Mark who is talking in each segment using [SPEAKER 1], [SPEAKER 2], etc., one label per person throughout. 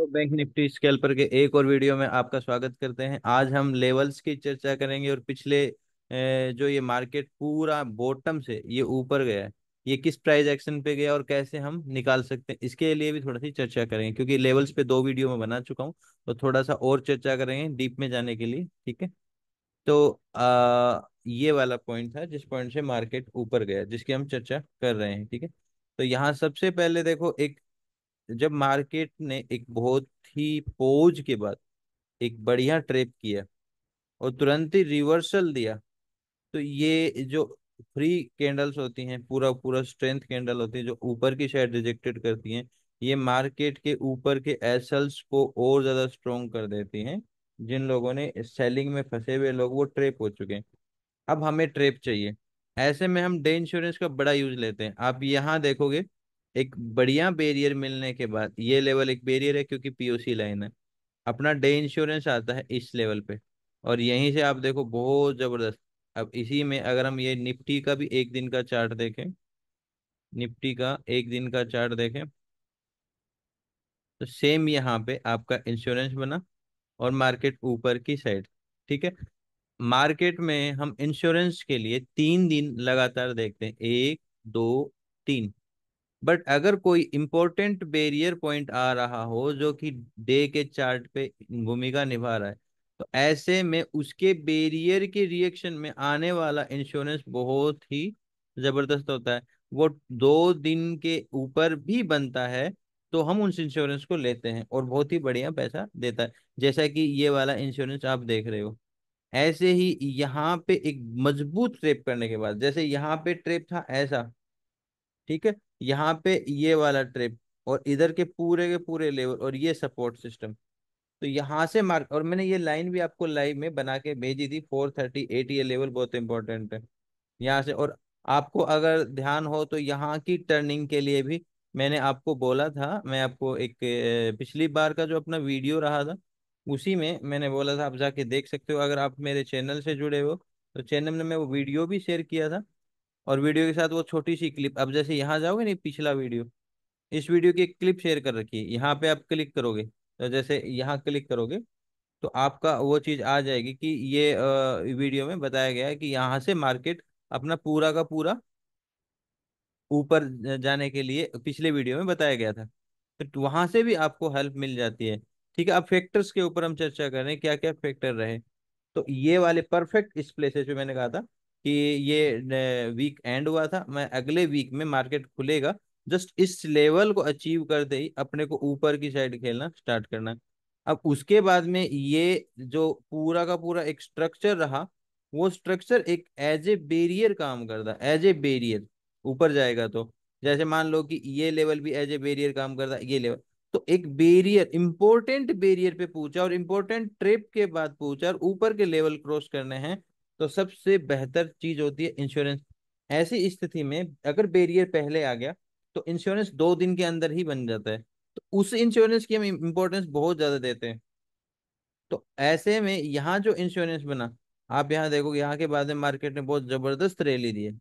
[SPEAKER 1] तो bank Nifty scalper के एक और वीडियो में आपका स्वागत करते हैं आज हम लेवल्स की चर्चा करेंगे और पिछले जो ये मार्केट पूरा बॉटम से ये ऊपर गया है ये किस प्राइस एक्शन पे गया और कैसे हम निकाल सकते हैं इसके लिए भी थोड़ा सी चर्चा करेंगे क्योंकि लेवल्स पे दो वीडियो में बना चुका हूँ तो थोड़ा सा और चर्चा करेंगे डीप में जाने के लिए ठीक है तो आ, ये वाला पॉइंट था जिस पॉइंट से मार्केट ऊपर गया जिसकी हम चर्चा कर रहे हैं ठीक है तो यहाँ सबसे पहले देखो एक जब मार्केट ने एक बहुत ही पोज के बाद एक बढ़िया ट्रेप किया और तुरंत ही रिवर्सल दिया तो ये जो फ्री कैंडल्स होती हैं पूरा पूरा स्ट्रेंथ कैंडल होती है जो ऊपर की शायद रिजेक्टेड करती हैं ये मार्केट के ऊपर के एसल्स को और ज़्यादा स्ट्रोंग कर देती हैं जिन लोगों ने सेलिंग में फंसे हुए लोग वो ट्रेप हो चुके हैं अब हमें ट्रेप चाहिए ऐसे में हम डे इंश्योरेंस का बड़ा यूज लेते हैं आप यहाँ देखोगे एक बढ़िया बैरियर मिलने के बाद ये लेवल एक बैरियर है क्योंकि पीओसी लाइन है अपना डे इंश्योरेंस आता है इस लेवल पे और यहीं से आप देखो बहुत ज़बरदस्त अब इसी में अगर हम ये निफ्टी का भी एक दिन का चार्ट देखें निफ्टी का एक दिन का चार्ट देखें तो सेम यहाँ पे आपका इंश्योरेंस बना और मार्केट ऊपर की साइड ठीक है मार्केट में हम इंश्योरेंस के लिए तीन दिन लगातार देखते हैं एक दो तीन बट अगर कोई इम्पोर्टेंट बेरियर पॉइंट आ रहा हो जो कि डे के चार्ट पे भूमिका निभा रहा है तो ऐसे में उसके बेरियर के रिएक्शन में आने वाला इंश्योरेंस बहुत ही जबरदस्त होता है वो दो दिन के ऊपर भी बनता है तो हम उस इंश्योरेंस को लेते हैं और बहुत ही बढ़िया पैसा देता है जैसा कि ये वाला इंश्योरेंस आप देख रहे हो ऐसे ही यहाँ पे एक मजबूत ट्रेप करने के बाद जैसे यहाँ पे ट्रेप था ऐसा ठीक है यहाँ पे ये वाला ट्रिप और इधर के पूरे के पूरे लेवल और ये सपोर्ट सिस्टम तो यहाँ से मार्क और मैंने ये लाइन भी आपको लाइव में बना के भेजी थी फोर थर्टी एट ये लेवल बहुत इंपॉर्टेंट है यहाँ से और आपको अगर ध्यान हो तो यहाँ की टर्निंग के लिए भी मैंने आपको बोला था मैं आपको एक पिछली बार का जो अपना वीडियो रहा था उसी में मैंने बोला था आप जाके देख सकते हो अगर आप मेरे चैनल से जुड़े हो तो चैनल में मैं वो वीडियो भी शेयर किया था और वीडियो के साथ वो छोटी सी क्लिप अब जैसे यहाँ जाओगे नहीं पिछला वीडियो इस वीडियो की एक क्लिप शेयर कर रखी है यहाँ पे आप क्लिक करोगे तो जैसे यहाँ क्लिक करोगे तो आपका वो चीज़ आ जाएगी कि ये वीडियो में बताया गया है कि यहाँ से मार्केट अपना पूरा का पूरा ऊपर जाने के लिए पिछले वीडियो में बताया गया था तो, तो वहाँ से भी आपको हेल्प मिल जाती है ठीक है अब फैक्टर्स के ऊपर हम चर्चा कर रहे हैं क्या क्या फैक्टर रहे तो ये वाले परफेक्ट इस प्लेसेस पे मैंने कहा था कि ये वीक एंड हुआ था मैं अगले वीक में मार्केट खुलेगा जस्ट इस लेवल को अचीव करते ही अपने को ऊपर की साइड खेलना स्टार्ट करना अब उसके बाद में ये जो पूरा का पूरा एक स्ट्रक्चर रहा वो स्ट्रक्चर एक एज ए बेरियर काम करता एज ए बेरियर ऊपर जाएगा तो जैसे मान लो कि ये लेवल भी एज ए बेरियर काम करता ये लेवल तो एक बेरियर इंपॉर्टेंट बेरियर पे पूछा और इंपॉर्टेंट ट्रिप के बाद पूछा और ऊपर के लेवल क्रॉस करने हैं तो सबसे बेहतर चीज होती है इंश्योरेंस ऐसी स्थिति में अगर बेरियर पहले आ गया तो इंश्योरेंस दो दिन के अंदर ही बन जाता है तो उस इंश्योरेंस की हम इम्पोर्टेंस बहुत ज्यादा देते हैं तो ऐसे में यहाँ जो इंश्योरेंस बना आप यहाँ देखो यहाँ के बाद में मार्केट ने बहुत जबरदस्त रैली दी है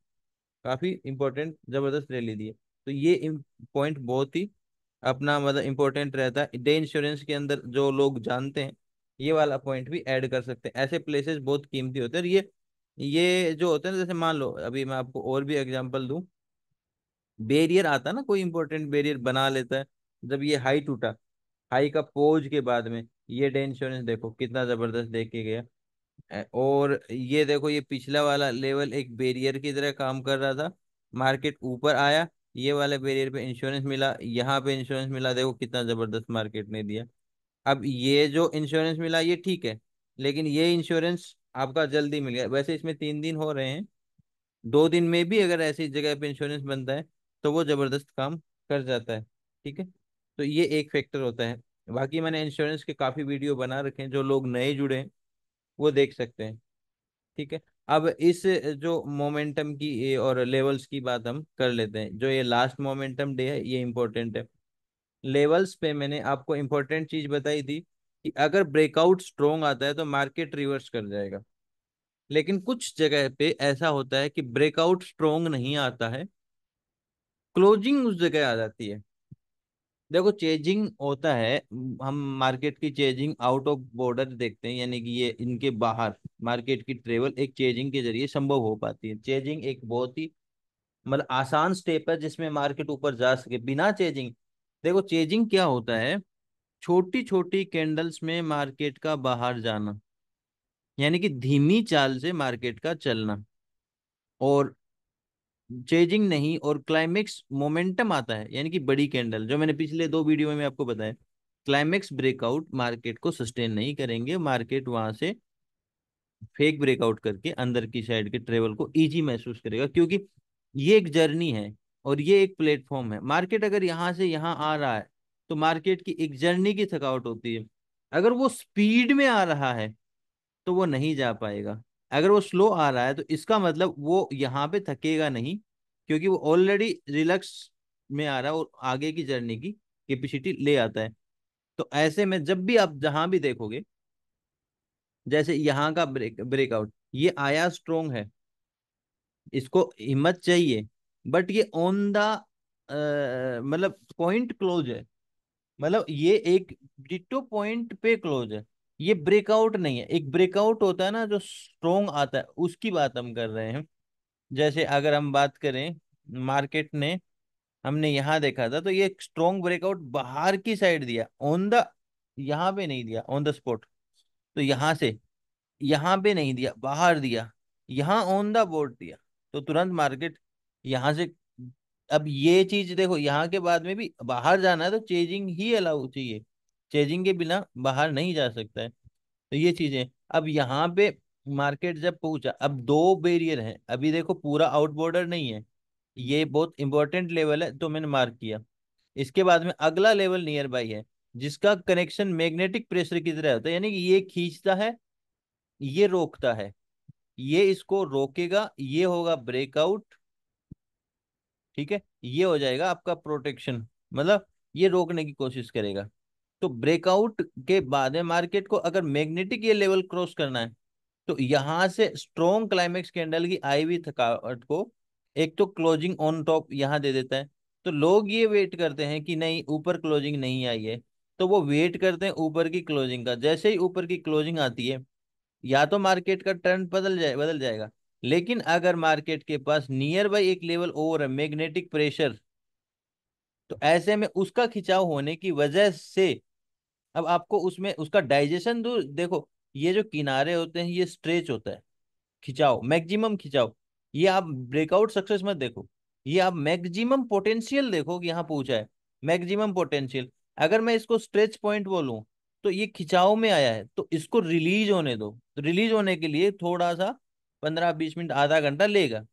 [SPEAKER 1] काफी इंपॉर्टेंट जबरदस्त रैली दी है तो ये पॉइंट बहुत ही अपना मतलब इम्पोर्टेंट रहता है डे इंश्योरेंस के अंदर जो लोग जानते हैं ये वाला पॉइंट भी ऐड कर सकते हैं ऐसे प्लेसेस बहुत कीमती होते हैं ये ये जो होते हैं जैसे मान लो अभी मैं आपको और भी एग्जाम्पल दूं बेरियर आता ना कोई इंपॉर्टेंट बेरियर बना लेता है जब ये हाई टूटा हाई का पोज के बाद में ये डे इंश्योरेंस देखो कितना ज़बरदस्त देख के गया और ये देखो ये पिछला वाला लेवल एक बेरियर की तरह काम कर रहा था मार्केट ऊपर आया ये वाले बेरियर पे इंश्योरेंस मिला यहाँ पे इंश्योरेंस मिला देखो कितना ज़बरदस्त मार्केट ने दिया अब ये जो इंश्योरेंस मिला ये ठीक है लेकिन ये इंश्योरेंस आपका जल्दी मिल गया वैसे इसमें तीन दिन हो रहे हैं दो दिन में भी अगर ऐसी जगह पे इंश्योरेंस बनता है तो वो ज़बरदस्त काम कर जाता है ठीक है तो ये एक फैक्टर होता है बाकी मैंने इंश्योरेंस के काफ़ी वीडियो बना रखे हैं जो लोग नए जुड़े हैं वो देख सकते हैं ठीक है अब इस जो मोमेंटम की और लेवल्स की बात हम कर लेते हैं जो ये लास्ट मोमेंटम डे है ये इंपॉर्टेंट है लेवल्स पे मैंने आपको इम्पोर्टेंट चीज बताई थी कि अगर ब्रेकआउट स्ट्रोंग आता है तो मार्केट रिवर्स कर जाएगा लेकिन कुछ जगह पे ऐसा होता है कि ब्रेकआउट स्ट्रोंग नहीं आता है क्लोजिंग उस जगह आ जाती है देखो चेजिंग होता है हम मार्केट की चेजिंग आउट ऑफ बॉर्डर देखते हैं यानी कि ये इनके बाहर मार्केट की ट्रेवल एक चेजिंग के जरिए संभव हो पाती है चेजिंग एक बहुत ही मतलब आसान स्टेप है जिसमें मार्केट ऊपर जा सके बिना चेजिंग देखो चेजिंग क्या होता है छोटी छोटी कैंडल्स में मार्केट का बाहर जाना यानी कि धीमी चाल से मार्केट का चलना और चेजिंग नहीं और क्लाइमेक्स मोमेंटम आता है यानी कि बड़ी कैंडल जो मैंने पिछले दो वीडियो में आपको बताया क्लाइमेक्स ब्रेकआउट मार्केट को सस्टेन नहीं करेंगे मार्केट वहां से फेक ब्रेकआउट करके अंदर की साइड के ट्रेवल को इजी महसूस करेगा क्योंकि ये एक जर्नी है और ये एक प्लेटफॉर्म है मार्केट अगर यहाँ से यहाँ आ रहा है तो मार्केट की एक जर्नी की थकावट होती है अगर वो स्पीड में आ रहा है तो वो नहीं जा पाएगा अगर वो स्लो आ रहा है तो इसका मतलब वो यहाँ पे थकेगा नहीं क्योंकि वो ऑलरेडी रिलैक्स में आ रहा है और आगे की जर्नी की कैपेसिटी ले आता है तो ऐसे में जब भी आप जहाँ भी देखोगे जैसे यहाँ का ब्रेक ब्रेकआउट ये आया स्ट्रोंग है इसको हिम्मत चाहिए बट ये ऑन द मतलब पॉइंट क्लोज है मतलब ये एक डिटो पॉइंट पे क्लोज है ये ब्रेकआउट नहीं है एक ब्रेकआउट होता है ना जो स्ट्रोंग आता है उसकी बात हम कर रहे हैं जैसे अगर हम बात करें मार्केट ने हमने यहाँ देखा था तो ये स्ट्रोंग ब्रेकआउट बाहर की साइड दिया ऑन द यहाँ पे नहीं दिया ऑन द स्पॉट तो यहाँ से यहाँ पे नहीं दिया बाहर दिया यहाँ ऑन द बोर्ड दिया तो तुरंत मार्केट यहाँ से अब ये चीज देखो यहाँ के बाद में भी बाहर जाना है तो चेजिंग ही अलाउ चाहिए चेजिंग के बिना बाहर नहीं जा सकता है तो ये चीजें अब यहाँ पे मार्केट जब पहुंचा अब दो बेरियर हैं अभी देखो पूरा आउट बॉर्डर नहीं है ये बहुत इंपॉर्टेंट लेवल है तो मैंने मार्क किया इसके बाद में अगला लेवल नियर बाई है जिसका कनेक्शन मैग्नेटिक प्रेशर की तरह होता है यानी कि ये खींचता है ये रोकता है ये इसको रोकेगा ये होगा ब्रेकआउट ठीक है ये हो जाएगा आपका प्रोटेक्शन मतलब ये रोकने की कोशिश करेगा तो ब्रेकआउट के बाद में मार्केट को अगर मैग्नेटिक ये लेवल क्रॉस करना है तो यहाँ से स्ट्रॉन्ग क्लाइमेक्स कैंडल की आई हुई थकावट को एक तो क्लोजिंग ऑन टॉप यहाँ दे देता है तो लोग ये वेट करते हैं कि नहीं ऊपर क्लोजिंग नहीं आई है तो वो वेट करते हैं ऊपर की क्लोजिंग का जैसे ही ऊपर की क्लोजिंग आती है या तो मार्केट का ट्रेंड बदल जाए बदल जाएगा लेकिन अगर मार्केट के पास नियर बाई एक लेवल ओवर है मैग्नेटिक प्रेशर तो ऐसे में उसका खिंचाव होने की वजह से अब आपको उसमें उसका डाइजेशन दूर देखो ये जो किनारे होते हैं ये स्ट्रेच होता है खिंचाओ मैक्सिमम खिंचाओ ये आप ब्रेकआउट सक्सेस मत देखो ये आप मैक्सिमम पोटेंशियल देखो कि यहाँ पूछा है मैक्सिमम पोटेंशियल अगर मैं इसको स्ट्रेच पॉइंट बोलूँ तो ये खिंचाव में आया है तो इसको रिलीज होने दो तो रिलीज होने के लिए थोड़ा सा पंद्रह बीस मिनट आधा घंटा लेगा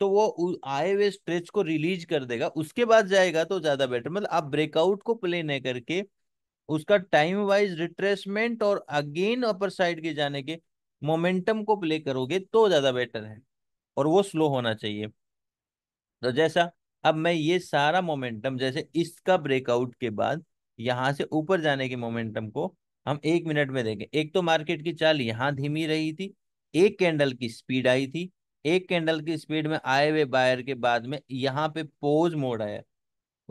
[SPEAKER 1] तो वो आए हुए स्ट्रेच को रिलीज कर देगा उसके बाद जाएगा तो ज्यादा बेटर मतलब आप ब्रेकआउट को प्ले नहीं करके उसका टाइम वाइज रिट्रेसमेंट और अगेन अपर साइड के जाने के मोमेंटम को प्ले करोगे तो ज्यादा बेटर है और वो स्लो होना चाहिए तो जैसा अब मैं ये सारा मोमेंटम जैसे इसका ब्रेकआउट के बाद यहाँ से ऊपर जाने के मोमेंटम को हम एक मिनट में देखें एक तो मार्केट की चाल यहाँ धीमी रही थी एक कैंडल की स्पीड आई थी एक कैंडल की स्पीड में आए हुए बायर के बाद में यहाँ पे पोज मोड आया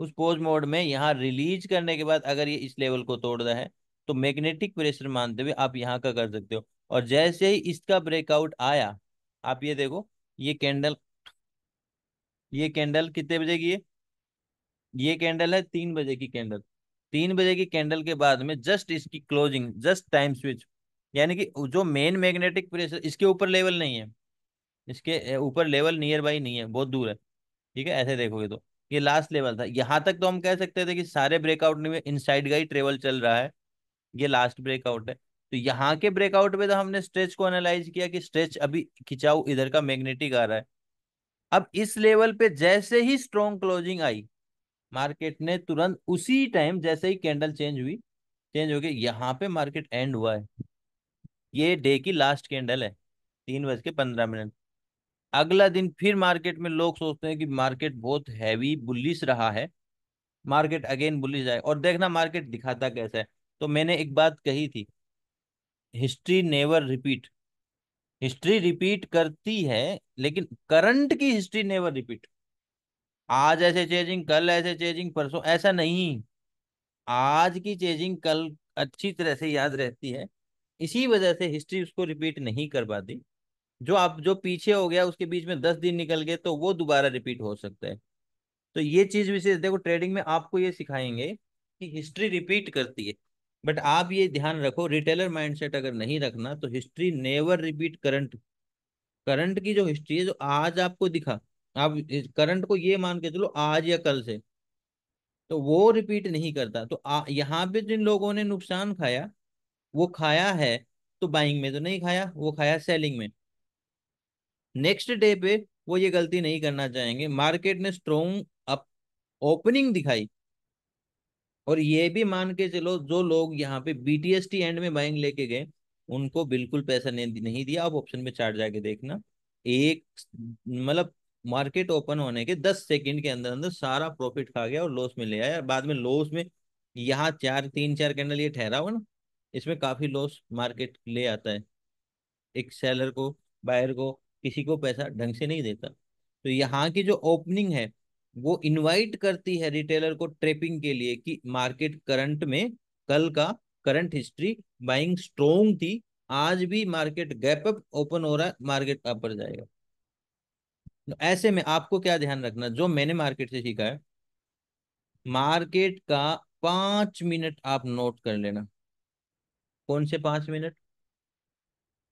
[SPEAKER 1] उस पोज मोड में यहाँ रिलीज करने के बाद अगर ये इस लेवल को तोड़ रहा है तो मैग्नेटिक प्रेशर मानते हुए आप यहाँ का कर सकते हो और जैसे ही इसका ब्रेकआउट आया आप ये देखो ये कैंडल ये कैंडल कितने बजे की है ये कैंडल है तीन बजे की कैंडल तीन बजे की कैंडल के बाद में जस्ट इसकी क्लोजिंग जस्ट टाइम स्विच यानी कि जो मेन मैग्नेटिक प्रेशर इसके ऊपर लेवल नहीं है इसके ऊपर लेवल नियर बाई नहीं है बहुत दूर है ठीक है ऐसे देखोगे तो ये लास्ट लेवल था यहाँ तक तो हम कह सकते थे कि सारे ब्रेकआउट में साइड का ही ट्रेवल चल रहा है ये लास्ट ब्रेकआउट है तो यहाँ के ब्रेकआउट में तो हमने स्ट्रेच को एनालाइज किया कि स्ट्रेच अभी खिंचाऊ इधर का मैग्नेटिक आ रहा है अब इस लेवल पे जैसे ही स्ट्रॉन्ग क्लोजिंग आई मार्केट ने तुरंत उसी टाइम जैसे ही कैंडल चेंज हुई चेंज हो गई यहाँ पे मार्केट एंड हुआ है ये डे की लास्ट कैंडल है तीन बज के पंद्रह मिनट अगला दिन फिर मार्केट में लोग सोचते हैं कि मार्केट बहुत हैवी बुलिस रहा है मार्केट अगेन बुलिस जाए और देखना मार्केट दिखाता कैसा है तो मैंने एक बात कही थी history never repeat history repeat करती है लेकिन करंट की हिस्ट्री नेवर रिपीट आज ऐसे चेंजिंग कल ऐसे चेंजिंग परसों ऐसा नहीं आज की चेंजिंग कल अच्छी तरह से याद रहती है इसी वजह से हिस्ट्री उसको रिपीट नहीं कर पाती जो आप जो पीछे हो गया उसके बीच में दस दिन निकल गए तो वो दोबारा रिपीट हो सकता है तो ये चीज विशेष देखो ट्रेडिंग में आपको ये सिखाएंगे कि हिस्ट्री रिपीट करती है बट आप ये ध्यान रखो रिटेलर माइंडसेट अगर नहीं रखना तो history never repeat current current की जो हिस्ट्री है जो आज आपको दिखा आप करंट को ये मान के चलो आज या कल से तो वो रिपीट नहीं करता तो यहाँ पे जिन लोगों ने नुकसान खाया वो खाया है तो बाइंग में तो नहीं खाया वो खाया सेलिंग में नेक्स्ट डे पे वो ये गलती नहीं करना चाहेंगे मार्केट ने स्ट्रोंग अप ओपनिंग दिखाई और ये भी मान के चलो जो लोग यहाँ पे बीटीएसटी एंड में बाइंग लेके गए उनको बिल्कुल पैसा नहीं दिया आप ऑप्शन पे चार्ट जाके देखना एक मतलब मार्केट ओपन होने के दस सेकंड के अंदर अंदर सारा प्रॉफिट खा गया और लॉस में ले आया बाद में लॉस में यहाँ चार तीन चार कैंडल ये ठहरा हुआ ना इसमें काफ़ी लॉस मार्केट ले आता है एक सेलर को बायर को किसी को पैसा ढंग से नहीं देता तो यहाँ की जो ओपनिंग है वो इनवाइट करती है रिटेलर को ट्रेपिंग के लिए कि मार्केट करंट में कल का करंट हिस्ट्री बाइंग स्ट्रोंग थी आज भी मार्केट गैप अप ओपन हो रहा है मार्केट अपर जाएगा तो ऐसे में आपको क्या ध्यान रखना जो मैंने मार्केट से सीखा है मार्केट का पांच मिनट आप नोट कर लेना कौन से पांच मिनट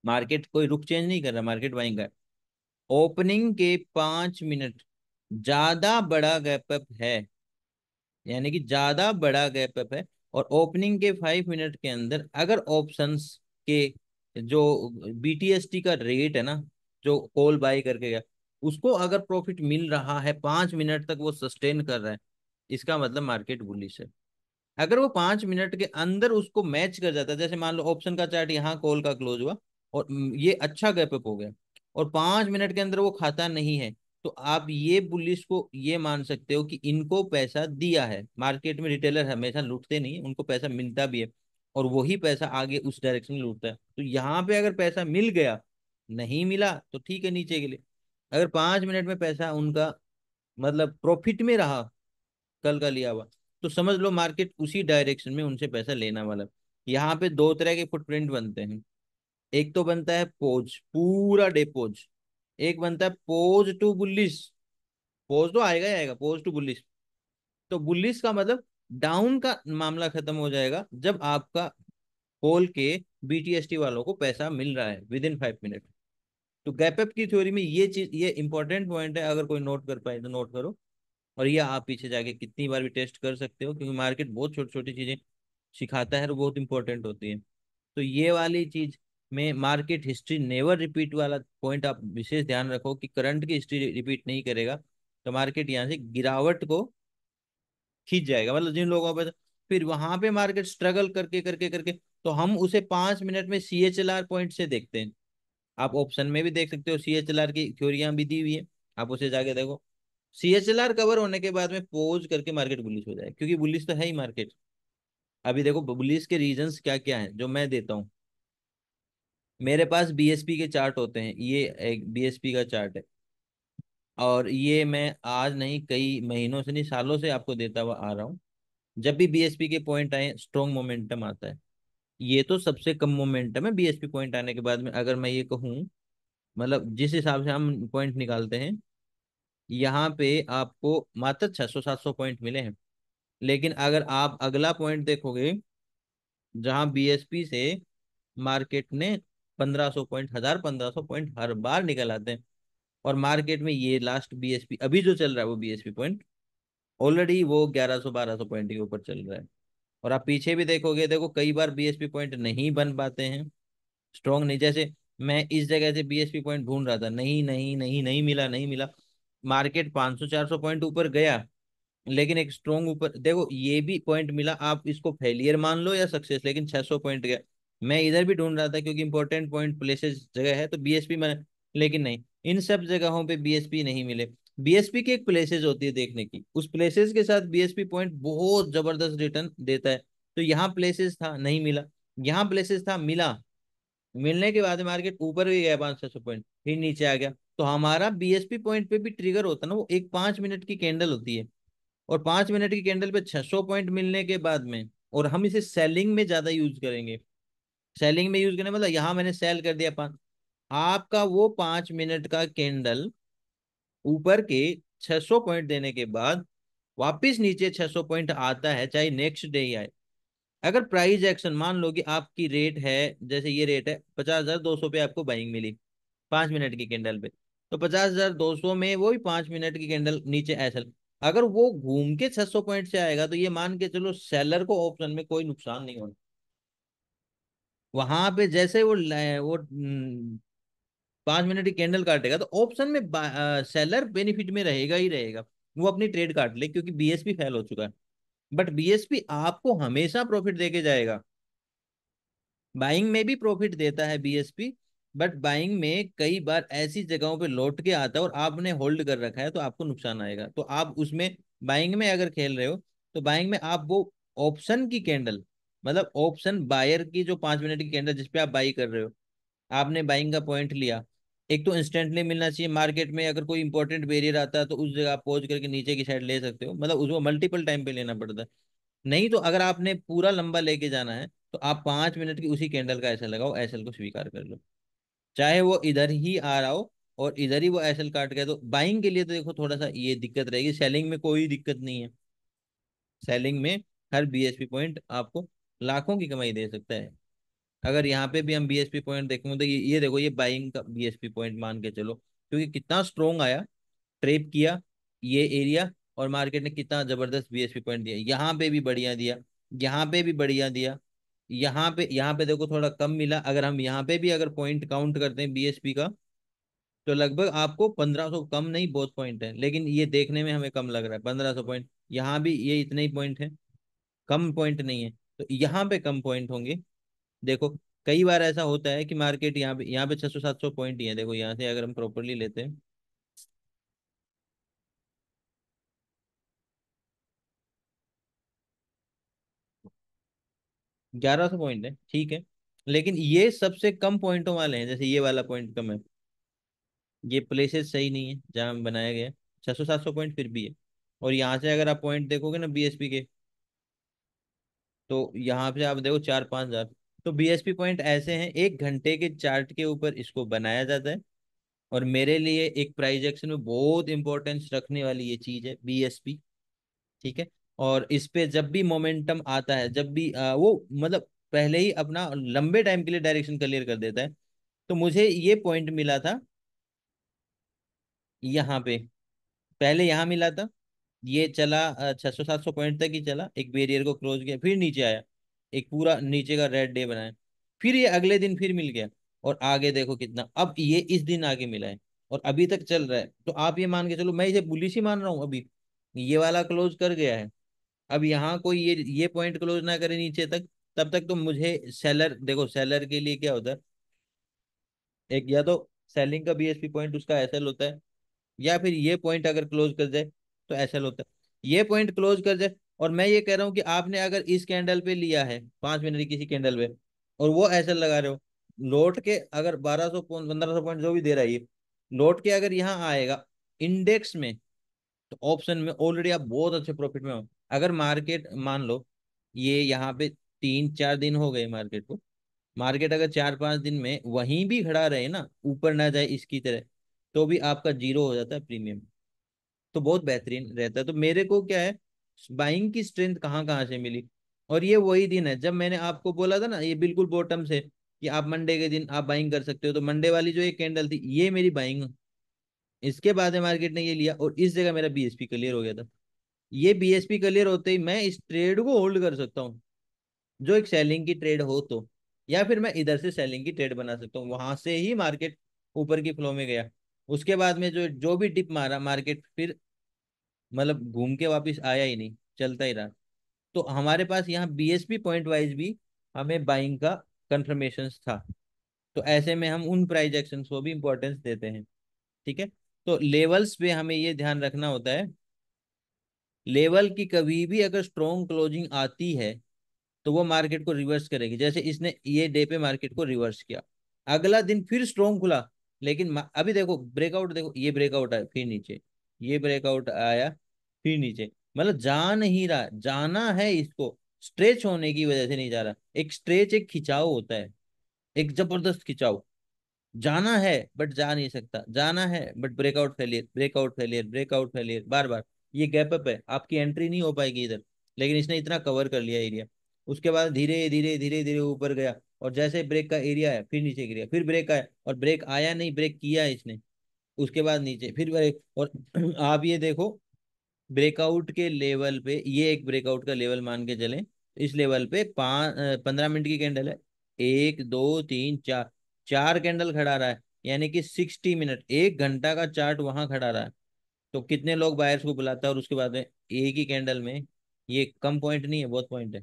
[SPEAKER 1] मार्केट कोई रुख चेंज नहीं कर रहा मार्केट बाइंग है ओपनिंग के पांच मिनट ज्यादा बड़ा गैप अप है यानी कि ज्यादा बड़ा गैप अप है और ओपनिंग के फाइव मिनट के अंदर अगर ऑप्शंस के जो बीटीएसटी का रेट है ना जो कॉल बाय करके गया उसको अगर प्रॉफिट मिल रहा है पांच मिनट तक वो सस्टेन कर रहा है इसका मतलब मार्केट बुलिश है अगर वो पांच मिनट के अंदर उसको मैच कर जाता है जैसे मान लो ऑप्शन का चार्ट यहाँ कॉल का क्लोज हुआ और ये अच्छा गैपअप हो गया और पांच मिनट के अंदर वो खाता नहीं है तो आप ये पुलिस को ये मान सकते हो कि इनको पैसा दिया है मार्केट में रिटेलर हमेशा लूटते नहीं उनको पैसा मिलता भी है और वही पैसा आगे उस डायरेक्शन में लूटता है तो यहाँ पे अगर पैसा मिल गया नहीं मिला तो ठीक है नीचे के लिए अगर पांच मिनट में पैसा उनका मतलब प्रॉफिट में रहा कल का लिया हुआ तो समझ लो मार्केट उसी डायरेक्शन में उनसे पैसा लेना वाला यहाँ पे दो तरह के फुटप्रिंट बनते हैं एक तो बनता है पोज पूरा डे पोज एक बनता है पोज टू बुल्लिस पोज तो आएगा ही आएगा पोज टू बुल्लिस तो बुल्लिस का मतलब डाउन का मामला खत्म हो जाएगा जब आपका पोल के बीटीएसटी वालों को पैसा मिल रहा है विद इन फाइव मिनट तो गैपअप की थ्योरी में ये चीज ये इंपॉर्टेंट पॉइंट है अगर कोई नोट कर पाए तो नोट करो और ये आप पीछे जाके कितनी बार भी टेस्ट कर सकते हो क्योंकि मार्केट बहुत छोटी छोटी चीज़ें सिखाता है और बहुत इंपॉर्टेंट होती है तो ये वाली चीज़ में मार्केट हिस्ट्री नेवर रिपीट वाला पॉइंट आप विशेष ध्यान रखो कि करंट की हिस्ट्री रिपीट नहीं करेगा तो मार्केट यहाँ से गिरावट को खींच जाएगा मतलब जिन लोगों पर तो फिर वहां पे मार्केट स्ट्रगल करके करके करके तो हम उसे पांच मिनट में C H L R point से देखते हैं आप ऑप्शन में भी देख सकते हो सी एच एल आर की थ्योरियां भी दी हुई है आप उसे जाके देखो C H L R cover होने के बाद में पोज करके मार्केट बुलिश हो जाए क्योंकि बुलिश तो है ही मार्केट अभी देखो बुलिश के रीजन क्या क्या है जो मैं देता हूँ मेरे पास बीएसपी के चार्ट होते हैं ये एक बीएसपी का चार्ट है और ये मैं आज नहीं कई महीनों से नहीं सालों से आपको देता हुआ आ रहा हूँ जब भी बीएसपी के पॉइंट आए स्ट्रॉन्ग मोमेंटम आता है ये तो सबसे कम मोमेंटम है बीएसपी पॉइंट आने के बाद में अगर मैं ये कहूँ मतलब जिस हिसाब से हम पॉइंट निकालते हैं यहाँ पे आपको मात्र 600-700 पॉइंट मिले हैं लेकिन अगर आप अगला पॉइंट देखोगे जहाँ बीएसपी से मार्केट ने 1500 पॉइंट हजार 1500 पॉइंट हर बार निकल आते हैं और मार्केट में ये लास्ट बीएसपी अभी जो चल रहा है वो बीएसपी पॉइंट ऑलरेडी वो 1100-1200 पॉइंट के ऊपर चल रहा है और आप पीछे भी देखोगे देखो कई बार बी पॉइंट नहीं बन पाते हैं स्ट्रॉन्ग नहीं जैसे मैं इस जगह से बी पॉइंट ढूंढ रहा था नहीं नहीं नहीं नहीं मिला नहीं मिला मार्केट 500 400 पॉइंट ऊपर गया लेकिन एक स्ट्रॉन्ग ऊपर देखो ये भी पॉइंट मिला आप इसको फेलियर मान लो या सक्सेस लेकिन 600 पॉइंट गया मैं इधर भी ढूंढ रहा था क्योंकि इंपॉर्टेंट पॉइंट प्लेसेस जगह है तो बीएसपी मैंने लेकिन नहीं इन सब जगहों पे बीएसपी नहीं मिले बीएसपी की एक प्लेसेज होती है देखने की उस प्लेसेज के साथ बीएसपी पॉइंट बहुत जबरदस्त रिटर्न देता है तो यहाँ प्लेसेस था नहीं मिला यहाँ प्लेसेस था मिला मिलने के बाद मार्केट ऊपर भी गया पाँच सौ पॉइंट फिर नीचे आ गया तो हमारा बीएसपी पॉइंट पे भी ट्रिगर होता है ना वो एक पांच मिनट की कैंडल होती है और पांच मिनट की कैंडल पे सौ पॉइंट मिलने के बाद में और हम इसे सेलिंग में ज्यादा यूज करेंगे सेलिंग में यूज करने मतलब यहां मैंने सेल कर दिया पांच आपका वो पांच मिनट का कैंडल ऊपर के 600 पॉइंट देने के बाद वापिस नीचे 600 पॉइंट आता है चाहे नेक्स्ट डे ही आए अगर प्राइस एक्शन मान लो कि आपकी रेट है जैसे ये रेट है पचास हजार दो सौ पे आपको बाइंग मिली पांच मिनट की कैंडल पे तो पचास हजार दो सौ में वो भी पांच मिनट की कैंडल नीचे ऐसा अगर वो घूम के छह सौ पॉइंट से आएगा तो ये मान के चलो सेलर को ऑप्शन में कोई नुकसान नहीं होना वहां पे जैसे वो वो हम्म, पांच मिनट की कैंडल काटेगा तो ऑप्शन में सेलर बेनिफिट में रहेगा ही रहेगा वो अपनी ट्रेड काट ले क्योंकि बीएसपी फेल हो चुका है बट बीएसपी आपको हमेशा प्रॉफिट देके जाएगा बाइंग में भी प्रॉफिट देता है बीएसपी बट बाइंग में कई बार ऐसी जगहों पे लौट के आता है और आपने होल्ड कर रखा है तो आपको नुकसान आएगा तो आप उसमें बाइंग में अगर खेल रहे हो तो बाइंग में आप वो ऑप्शन की कैंडल मतलब ऑप्शन बायर की जो पांच मिनट की कैंडल जिसपे आप बाई कर रहे हो आपने बाइंग का पॉइंट लिया एक तो इंस्टेंटली मिलना चाहिए मार्केट में अगर कोई इंपॉर्टेंट बेरियर आता है तो उस जगह आप पहुंच करके नीचे की साइड ले सकते हो मतलब उसको मल्टीपल टाइम पे लेना पड़ता है नहीं तो अगर आपने पूरा लंबा लेके जाना है तो आप पांच मिनट की उसी कैंडल का ऐसा लगाओ एसएल को स्वीकार कर लो चाहे वो इधर ही आ रहा हो और इधर ही वो एस एल काट गया तो बाइंग के लिए तो देखो थोड़ा सा ये दिक्कत रहेगी सेलिंग में कोई दिक्कत नहीं है सेलिंग में हर बीएसपी पॉइंट आपको लाखों की कमाई दे सकता है अगर यहाँ पे भी हम बीएसपी पॉइंट देखेंगे तो ये, ये देखो ये बाइंग का बीएसपी पॉइंट मान के चलो क्योंकि कितना स्ट्रोंग आया ट्रेप किया ये एरिया और मार्केट ने कितना जबरदस्त बीएसपी पॉइंट दिया यहाँ पे भी बढ़िया दिया यहाँ पे भी बढ़िया दिया यहाँ पे यहाँ पे देखो थोड़ा कम मिला अगर हम यहाँ पे भी अगर पॉइंट काउंट करते हैं बीएसपी का तो लगभग आपको पंद्रह सौ कम नहीं बहुत पॉइंट है लेकिन ये देखने में हमें कम लग रहा है पंद्रह सौ पॉइंट यहाँ भी ये इतने ही पॉइंट है कम पॉइंट नहीं है तो यहाँ पे कम पॉइंट होंगे देखो कई बार ऐसा होता है कि मार्केट यहाँ पे यहाँ पे सात सौ पॉइंट ही है देखो यहाँ से अगर हम प्रॉपरली लेते हैं ग्यारह सौ पॉइंट है ठीक है लेकिन ये सबसे कम पॉइंटों वाले हैं जैसे ये वाला पॉइंट कम है ये प्लेसेस सही नहीं है जहाँ बनाया गया छह सौ सात सौ पॉइंट फिर भी है और यहाँ से अगर आप पॉइंट देखोगे ना बीएसपी के तो यहाँ पे आप देखो चार पाँच हज़ार तो बीएसपी पॉइंट ऐसे हैं एक घंटे के चार्ट के ऊपर इसको बनाया जाता है और मेरे लिए एक प्राइज एक्शन में बहुत इंपॉर्टेंस रखने वाली ये चीज़ है बी ठीक है और इस पे जब भी मोमेंटम आता है जब भी आ, वो मतलब पहले ही अपना लंबे टाइम के लिए डायरेक्शन क्लियर कर देता है तो मुझे ये पॉइंट मिला था यहाँ पे पहले यहाँ मिला था ये चला छह सौ सात सौ पॉइंट तक ही चला एक बेरियर को क्रॉस किया फिर नीचे आया एक पूरा नीचे का रेड डे बनाया फिर ये अगले दिन फिर मिल गया और आगे देखो कितना अब ये इस दिन आगे मिला है और अभी तक चल रहा है तो आप ये मान के चलो मैं इसे बुलिस ही मान रहा हूँ अभी ये वाला क्लोज कर गया है अब यहाँ कोई ये ये पॉइंट क्लोज ना करे नीचे तक तब तक तो मुझे सेलर देखो सेलर के लिए क्या होता है एक या तो सेलिंग का बीएसपी पॉइंट उसका एसएल होता है या फिर ये पॉइंट अगर क्लोज कर जाए तो एसएल होता है ये पॉइंट क्लोज कर जाए और मैं ये कह रहा हूँ कि आपने अगर इस कैंडल पे लिया है पांच मिनट किसी कैंडल पे और वो एसएल लगा रहे हो लोट के अगर बारह सौ पंद्रह सौ पॉइंट जो भी दे रहा है लौट लोट के अगर यहाँ आएगा इंडेक्स में तो ऑप्शन में ऑलरेडी आप बहुत अच्छे प्रॉफिट में हो अगर मार्केट मान लो ये यहाँ पे तीन चार दिन हो गए मार्केट को मार्केट अगर चार पांच दिन में वहीं भी खड़ा रहे ना ऊपर ना जाए इसकी तरह तो भी आपका जीरो हो जाता है प्रीमियम तो बहुत बेहतरीन रहता है तो मेरे को क्या है बाइंग की स्ट्रेंथ कहाँ कहाँ से मिली और ये वही दिन है जब मैंने आपको बोला था ना ये बिल्कुल बॉटम से कि आप मंडे के दिन आप बाइंग कर सकते हो तो मंडे वाली जो एक कैंडल थी ये मेरी बाइंग इसके बाद मार्केट ने ये लिया और इस जगह मेरा बी क्लियर हो गया था ये बीएसपी क्लियर होते ही मैं इस ट्रेड को होल्ड कर सकता हूँ जो एक सेलिंग की ट्रेड हो तो या फिर मैं इधर से सेलिंग की ट्रेड बना सकता हूँ वहां से ही मार्केट ऊपर की फ्लो में गया उसके बाद में जो जो भी डिप मारा मार्केट फिर मतलब घूम के वापस आया ही नहीं चलता ही रहा तो हमारे पास यहाँ बीएसपी पॉइंट वाइज भी हमें बाइंग का कंफर्मेशन था तो ऐसे में हम उन प्राइज एक्शन को भी इम्पोर्टेंस देते हैं ठीक है तो लेवल्स पे हमें ये ध्यान रखना होता है लेवल की कभी भी अगर स्ट्रॉन्ग क्लोजिंग आती है तो वो मार्केट को रिवर्स करेगी जैसे इसने ये डे पे मार्केट को रिवर्स किया अगला दिन फिर स्ट्रॉन्ग खुला लेकिन अभी देखो ब्रेकआउट देखो ये ब्रेकआउट आया फिर नीचे ये ब्रेकआउट आया फिर नीचे मतलब जा नहीं रहा जाना है इसको स्ट्रेच होने की वजह से नहीं जा रहा एक स्ट्रेच एक खिंचाव होता है एक जबरदस्त खिंचाव जाना है बट जा नहीं सकता जाना है but breakout failure breakout failure breakout failure बार बार ये गैप अप है आपकी एंट्री नहीं हो पाएगी इधर लेकिन इसने इतना कवर कर लिया एरिया उसके बाद धीरे धीरे धीरे धीरे ऊपर गया और जैसे ब्रेक का एरिया है फिर नीचे गया फिर ब्रेक आया और ब्रेक आया नहीं ब्रेक किया इसने उसके बाद नीचे फिर ब्रेक और आप ये देखो ब्रेकआउट के लेवल पे ये एक ब्रेकआउट का लेवल मान के चले इस लेवल पे पाँच पंद्रह मिनट की कैंडल है एक दो तीन चार चार कैंडल खड़ा रहा है यानी कि सिक्सटी मिनट एक घंटा का चार्ट वहां खड़ा रहा है तो कितने लोग बायर्स को बुलाता है और उसके बाद में एक ही कैंडल में ये कम पॉइंट नहीं है बहुत पॉइंट है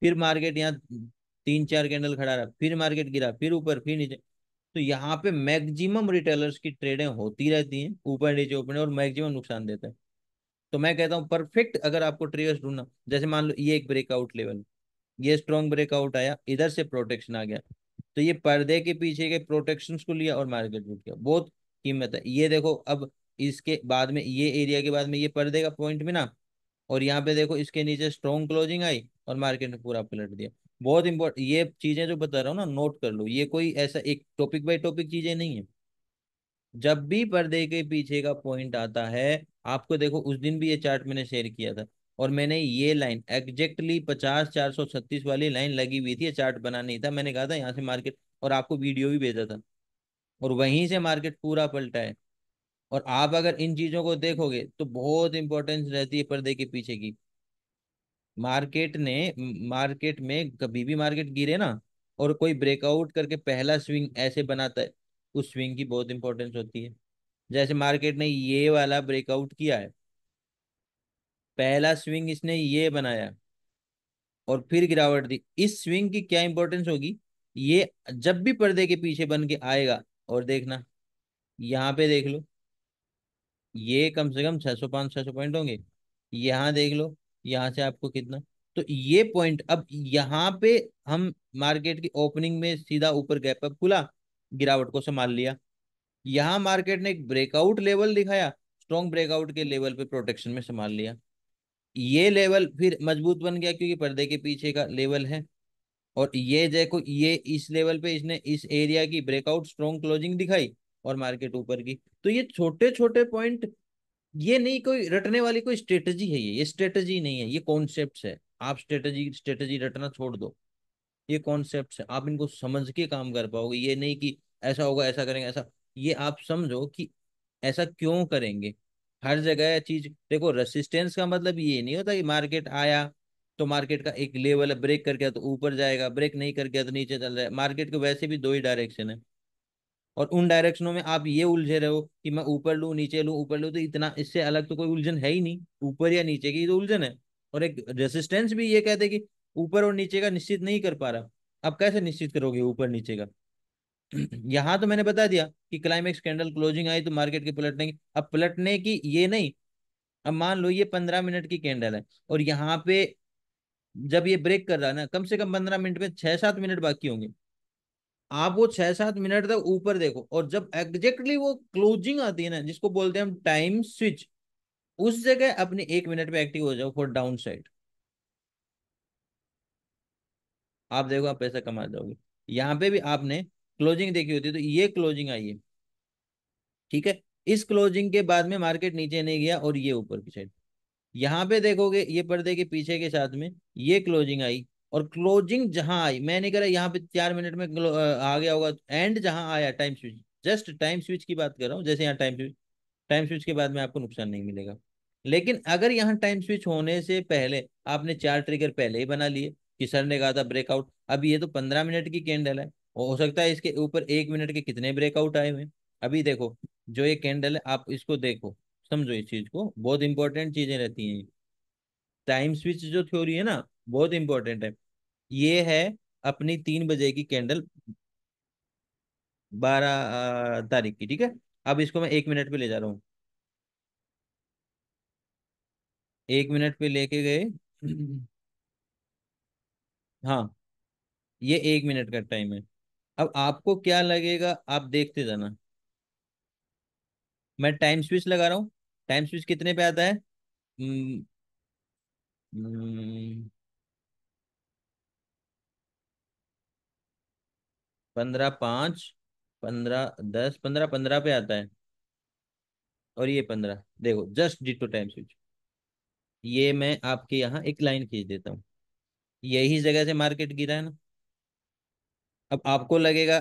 [SPEAKER 1] फिर मार्केट यहाँ तीन चार कैंडल खड़ा रहा फिर मार्केट गिरा फिर ऊपर फिर नीचे तो यहाँ पे मैक्सिमम रिटेलर्स की ट्रेडें होती रहती हैं ऊपर नीचे ऊपर और मैक्सिमम नुकसान देते हैं तो मैं कहता हूँ परफेक्ट अगर आपको ट्रेडर्स ढूंढना जैसे मान लो ये एक ब्रेकआउट लेवल ये स्ट्रॉन्ग ब्रेकआउट आया इधर से प्रोटेक्शन आ गया तो ये पर्दे के पीछे के प्रोटेक्शन को लिया और मार्केट रुक गया बहुत कीमत है ये देखो अब इसके बाद में ये एरिया के बाद में ये पर्दे का पॉइंट में ना और यहाँ पे देखो इसके नीचे स्ट्रॉन्ग क्लोजिंग आई और मार्केट ने पूरा पलट दिया बहुत इंपॉर्टेंट ये चीजें जो बता रहा हूँ ना नोट कर लो ये कोई ऐसा एक टॉपिक बाई टॉपिक चीजें नहीं है जब भी पर्दे के पीछे का पॉइंट आता है आपको देखो उस दिन भी ये चार्ट मैंने शेयर किया था और मैंने ये लाइन एग्जैक्टली पचास चार सौ छत्तीस वाली लाइन लगी हुई थी चार्ट बना नहीं था मैंने कहा था यहाँ से मार्केट और आपको वीडियो भी भेजा था और वहीं से मार्केट पूरा पलटा है और आप अगर इन चीजों को देखोगे तो बहुत इंपॉर्टेंस रहती है पर्दे के पीछे की मार्केट ने मार्केट में कभी भी मार्केट गिरे ना और कोई ब्रेकआउट करके पहला स्विंग ऐसे बनाता है उस स्विंग की बहुत इंपॉर्टेंस होती है जैसे मार्केट ने ये वाला ब्रेकआउट किया है पहला स्विंग इसने ये बनाया और फिर गिरावट दी इस स्विंग की क्या इंपॉर्टेंस होगी ये जब भी पर्दे के पीछे बन के आएगा और देखना यहाँ पे देख लो ये कम से कम छह सौ पांच छह सौ पॉइंट होंगे यहाँ देख लो यहाँ से आपको कितना तो ये पॉइंट अब यहाँ पे हम मार्केट की ओपनिंग में सीधा ऊपर गैप अप खुला गिरावट को संभाल लिया यहाँ मार्केट ने एक ब्रेकआउट लेवल दिखाया स्ट्रॉन्ग ब्रेकआउट के लेवल पे प्रोटेक्शन में संभाल लिया ये लेवल फिर मजबूत बन गया क्योंकि पर्दे के पीछे का लेवल है और ये देखो ये इस लेवल पे इसने इस एरिया की ब्रेकआउट स्ट्रॉन्ग क्लोजिंग दिखाई और मार्केट ऊपर की तो ये छोटे छोटे पॉइंट ये नहीं कोई रटने वाली कोई स्ट्रेटजी है ये ये स्ट्रेटजी नहीं है ये कॉन्सेप्ट है आप स्ट्रेटजी स्ट्रेटजी रटना छोड़ दो ये कॉन्सेप्ट है आप इनको समझ के काम कर पाओगे ये नहीं कि ऐसा होगा ऐसा करेंगे ऐसा ये आप समझो कि ऐसा क्यों करेंगे हर जगह चीज देखो रेसिस्टेंस का मतलब ये नहीं होता कि मार्केट आया तो मार्केट का एक लेवल है ब्रेक करके तो ऊपर जाएगा ब्रेक नहीं करके तो नीचे चल रहा है मार्केट के वैसे भी दो ही डायरेक्शन है और उन डायरेक्शनों में आप ये उलझे रहो कि मैं ऊपर लू नीचे लू ऊपर लू तो इतना इससे अलग तो कोई उलझन है ही नहीं ऊपर या नीचे की तो उलझन है और एक रेसिस्टेंस भी ये कहते कि ऊपर और नीचे का निश्चित नहीं कर पा रहा अब कैसे निश्चित करोगे ऊपर नीचे का यहाँ तो मैंने बता दिया कि क्लाइमेक्स कैंडल क्लोजिंग आई तो मार्केट के पलटने की अब पलटने की ये नहीं अब मान लो ये पंद्रह मिनट की कैंडल है और यहाँ पे जब ये ब्रेक कर रहा है ना कम से कम पंद्रह मिनट में छह सात मिनट बाकी होंगे आप वो छह सात मिनट तक ऊपर देखो और जब एग्जेक्टली वो क्लोजिंग आती है ना जिसको बोलते हैं हम टाइम स्विच उस जगह अपने एक मिनट पे एक्टिव हो जाओ फॉर डाउन साइड आप देखो आप पैसा कमा जाओगे यहाँ पे भी आपने क्लोजिंग देखी होती है तो ये क्लोजिंग आई है ठीक है इस क्लोजिंग के बाद में मार्केट नीचे नहीं गया और ये ऊपर की साइड यहाँ पे देखोगे ये पर्दे के पीछे के साथ में ये क्लोजिंग आई और क्लोजिंग जहां आई मैंने कह रहा यहाँ पे चार मिनट में आ गया होगा एंड जहां आया time switch just time switch की बात कर रहा हूँ जैसे यहाँ टाइम स्विच टाइम स्विच के बाद में आपको नुकसान नहीं मिलेगा लेकिन अगर यहाँ टाइम स्विच होने से पहले आपने चार ट्रिगर पहले ही बना लिए कि सर ने कहा था ब्रेकआउट अब ये तो पंद्रह मिनट की कैंडल है हो सकता है इसके ऊपर एक मिनट के कितने ब्रेकआउट आए हुए अभी देखो जो ये कैंडल है आप इसको देखो समझो इस चीज को बहुत इंपॉर्टेंट चीजें रहती हैं टाइम स्विच जो थ्योरी है ना बहुत इंपॉर्टेंट है ये है अपनी तीन बजे की कैंडल बारह तारीख की ठीक है अब इसको मैं एक मिनट पे ले जा रहा हूं एक मिनट पे लेके गए हाँ ये एक मिनट का टाइम है अब आपको क्या लगेगा आप देखते जाना मैं टाइम स्विच लगा रहा हूँ टाइम स्विच कितने पे आता है न, हम्म, न, हम्म, पंद्रह पांच पंद्रह दस पंद्रह पंद्रह पे आता है और ये पंद्रह देखो जस्ट डिटो टाइम स्विच ये मैं आपके यहाँ एक लाइन खींच देता हूँ यही जगह से मार्केट गिरा है ना अब आपको लगेगा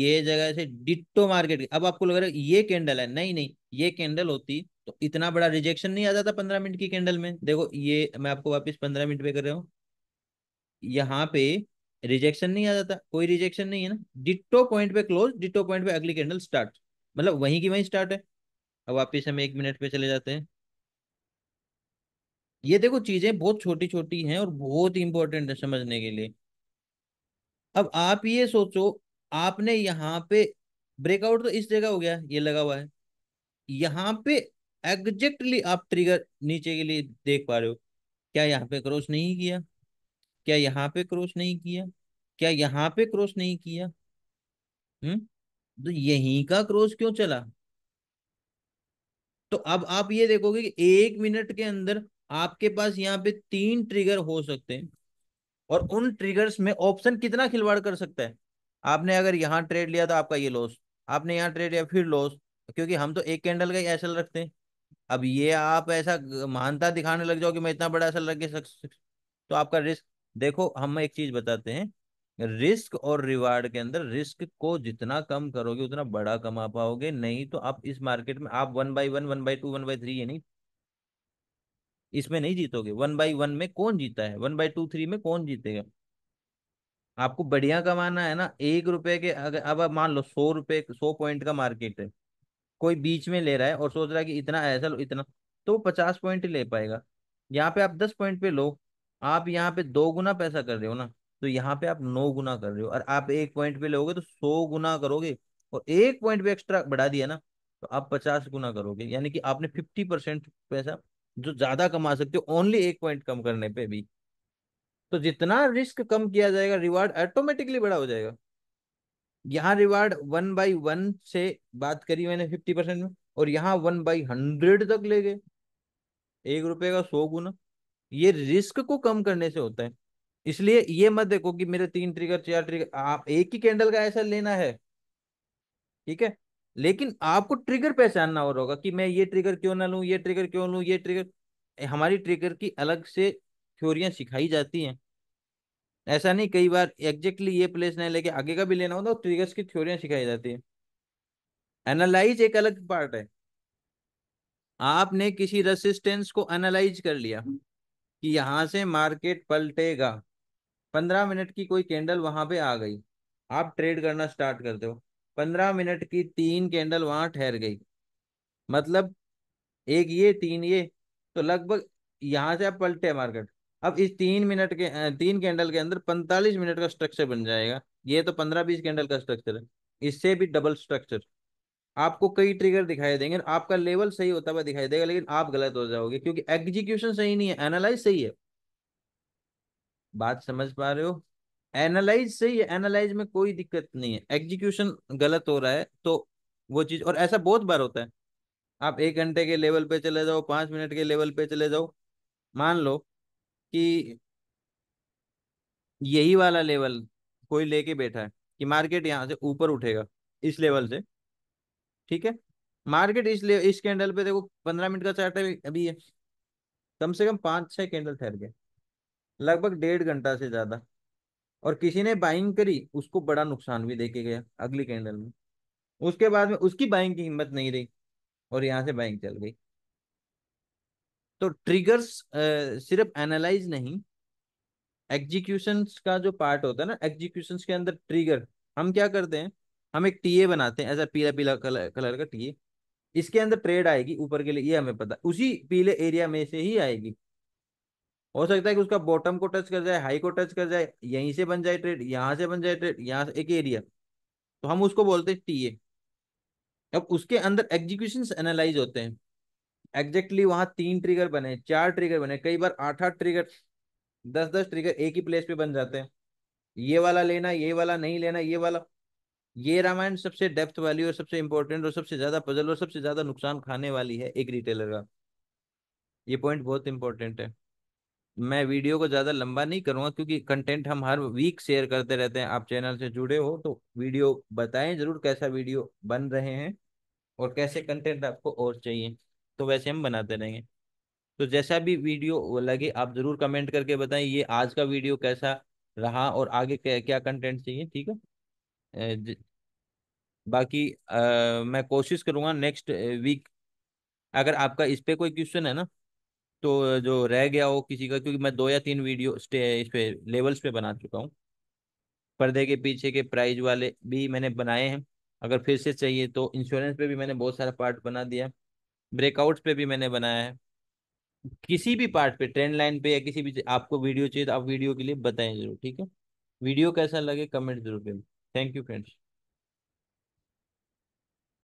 [SPEAKER 1] ये जगह से डिट्टो मार्केट अब आपको लग रहा है ये कैंडल है नहीं नहीं ये कैंडल होती तो इतना बड़ा रिजेक्शन नहीं आ जाता पंद्रह मिनट की कैंडल में देखो ये मैं आपको वापस पंद्रह मिनट पे कर रहा हूँ यहाँ पे रिजेक्शन नहीं आ जाता कोई रिजेक्शन नहीं है ना डिटो पॉइंट पे क्लोज डिटो पॉइंट पे अगली कैंडल स्टार्ट मतलब वहीं की वहीं स्टार्ट है अब वापिस हम एक मिनट पे चले जाते हैं ये देखो चीजें बहुत छोटी छोटी हैं और बहुत इंपॉर्टेंट है समझने के लिए अब आप ये सोचो आपने यहाँ पे ब्रेकआउट तो इस जगह हो गया ये लगा हुआ है यहाँ पे एग्जेक्टली आप ट्रिगर नीचे के लिए देख पा रहे हो क्या यहाँ पे क्रॉस नहीं किया क्या यहाँ पे क्रॉस नहीं किया क्या यहाँ पे क्रॉस नहीं किया हम्म तो यहीं का क्रॉस क्यों चला तो अब आप ये देखोगे कि एक मिनट के अंदर आपके पास यहाँ पे तीन ट्रिगर हो सकते हैं और उन ट्रिगर्स में ऑप्शन कितना खिलवाड़ कर सकता है आपने अगर यहाँ ट्रेड लिया तो आपका ये लॉस आपने यहाँ ट्रेड लिया फिर लॉस क्योंकि हम तो एक कैंडल का ही एसल रखते हैं अब ये आप ऐसा महानता दिखाने लग जाओ कि मैं इतना बड़ा एसल रख के तो आपका रिस्क देखो हम एक चीज बताते हैं रिस्क और रिवार्ड के अंदर रिस्क को जितना कम करोगे उतना बड़ा कमा पाओगे नहीं तो आप इस मार्केट में आप one by one one by two one by three ये नहीं इसमें नहीं जीतोगे वन बाई वन में कौन जीता है वन बाई टू थ्री में कौन जीतेगा आपको बढ़िया कमाना है ना एक रुपए के अगर अब आप मान लो सौ रुपए सौ पॉइंट का मार्केट है कोई बीच में ले रहा है और सोच रहा है कि इतना ऐसा इतना तो वो पचास पॉइंट ले पाएगा यहाँ पे आप दस पॉइंट पे लो आप यहाँ पे दो गुना पैसा कर रहे हो ना तो यहाँ पे आप नौ गुना कर रहे हो और आप एक पॉइंट पे लोगे तो सौ गुना करोगे और एक पॉइंट पे एक्स्ट्रा बढ़ा दिया ना तो आप पचास गुना करोगे यानी कि आपने फिफ्टी परसेंट पैसा जो ज्यादा कमा सकते हो ओनली एक पॉइंट कम करने पे भी तो जितना रिस्क कम किया जाएगा रिवार्ड ऑटोमेटिकली बड़ा हो जाएगा यहाँ रिवार्ड वन बाई वन से बात करी मैंने फिफ्टी परसेंट में और यहाँ वन बाई हंड्रेड तक ले गए एक रुपए का सौ गुना ये रिस्क को कम करने से होता है इसलिए ये मत देखो कि मेरे तीन ट्रिगर चार ट्रिगर आप एक ही कैंडल का ऐसा लेना है ठीक है लेकिन आपको ट्रिगर पहचानना हो होगा कि मैं ये ट्रिगर क्यों ना लू ये ट्रिगर क्यों लू ये ट्रिगर हमारी ट्रिगर की अलग से थ्योरियां सिखाई जाती हैं ऐसा नहीं कई बार एग्जैक्टली ये प्लेस नहीं लेके आगे का भी लेना होता तो ट्रिगर्स की थ्योरियां सिखाई जाती है एनालाइज एक अलग पार्ट है आपने किसी रेसिस्टेंस को एनालाइज कर लिया कि यहाँ से मार्केट पलटेगा पंद्रह मिनट की कोई कैंडल वहां पे आ गई आप ट्रेड करना स्टार्ट कर दो पंद्रह मिनट की तीन कैंडल वहां ठहर गई मतलब एक ये तीन ये तो लगभग यहाँ से आप पलटे मार्केट अब इस तीन मिनट के तीन कैंडल के अंदर पैंतालीस मिनट का स्ट्रक्चर बन जाएगा ये तो पंद्रह बीस कैंडल का स्ट्रक्चर है इससे भी डबल स्ट्रक्चर आपको कई ट्रिगर दिखाई देंगे आपका लेवल सही होता हुआ दिखाई देगा लेकिन आप गलत हो जाओगे क्योंकि एग्जीक्यूशन सही नहीं है एनालाइज सही है बात समझ पा रहे हो एनालाइज सही है एनालाइज में कोई दिक्कत नहीं है एग्जीक्यूशन गलत हो रहा है तो वो चीज और ऐसा बहुत बार होता है आप एक घंटे के लेवल पे चले जाओ पांच मिनट के लेवल पे चले जाओ मान लो कि यही वाला लेवल कोई लेके बैठा है कि मार्केट यहाँ से ऊपर उठेगा इस लेवल से ठीक है मार्केट इस इस कैंडल पे देखो पंद्रह मिनट का चार्ट है अभी है कम से कम पाँच छः कैंडल ठहर गए लगभग डेढ़ घंटा से ज़्यादा और किसी ने बाइंग करी उसको बड़ा नुकसान भी देके गया अगली कैंडल में उसके बाद में उसकी बाइंग की हिम्मत नहीं रही और यहाँ से बाइंग चल गई तो ट्रिगर्स सिर्फ एनालाइज नहीं एग्जीक्यूशन का जो पार्ट होता है ना एग्जीक्यूशन के अंदर ट्रिगर हम क्या करते हैं हम एक टीए बनाते हैं ऐसा पीला पीला कलर कलर का टीए इसके अंदर ट्रेड आएगी ऊपर के लिए ये हमें पता उसी पीले एरिया में से ही आएगी हो सकता है कि उसका बॉटम को टच कर जाए हाई को टच कर जाए यहीं से बन जाए ट्रेड यहाँ से बन जाए ट्रेड यहाँ से एक एरिया तो हम उसको बोलते हैं टीए अब उसके अंदर एग्जीक्यूशन एनालाइज होते हैं एग्जैक्टली वहां तीन ट्रिगर बने चार ट्रिगर बने कई बार आठ आठ ट्रिगर दस दस ट्रिगर एक ही प्लेस पे बन जाते हैं ये वाला लेना ये वाला नहीं लेना ये वाला ये रामायण सबसे डेप्थ वाली और सबसे इंपॉर्टेंट और सबसे ज्यादा पजल और सबसे ज्यादा नुकसान खाने वाली है एक रिटेलर का ये पॉइंट बहुत इंपॉर्टेंट है मैं वीडियो को ज्यादा लंबा नहीं करूंगा क्योंकि कंटेंट हम हर वीक शेयर करते रहते हैं आप चैनल से जुड़े हो तो वीडियो बताएं जरूर कैसा वीडियो बन रहे हैं और कैसे कंटेंट आपको और चाहिए तो वैसे हम बनाते रहेंगे तो जैसा भी वीडियो लगे आप जरूर कमेंट करके बताएं ये आज का वीडियो कैसा रहा और आगे क्या, क्या कंटेंट चाहिए ठीक है बाकी आ, मैं कोशिश करूंगा नेक्स्ट वीक अगर आपका इस पर कोई क्वेश्चन है ना तो जो रह गया हो किसी का क्योंकि मैं दो या तीन वीडियो इस पे लेवल्स पे बना चुका हूँ पर्दे के पीछे के प्राइज वाले भी मैंने बनाए हैं अगर फिर से चाहिए तो इंश्योरेंस पे भी मैंने बहुत सारा पार्ट बना दिया ब्रेकआउट्स पे भी मैंने बनाया है किसी भी पार्ट पे ट्रेंड लाइन पे या किसी भी आपको वीडियो चाहिए तो आप वीडियो के लिए बताएं जरूर ठीक है वीडियो कैसा लगे कमेंट जरूर करें थैंक यू फ्रेंड्स